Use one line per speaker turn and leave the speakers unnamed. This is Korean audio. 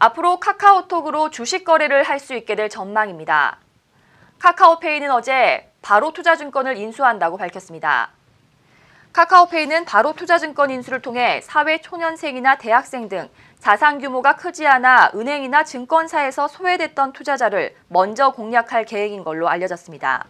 앞으로 카카오톡으로 주식 거래를 할 수 있게 될 전망입니다. 카카오페이는 어제 바로 투자증권을 인수한다고 밝혔습니다. 카카오페이는 바로 투자증권 인수를 통해 사회 초년생이나 대학생 등 자산 규모가 크지 않아 은행이나 증권사에서 소외됐던 투자자를 먼저 공략할 계획인 걸로 알려졌습니다.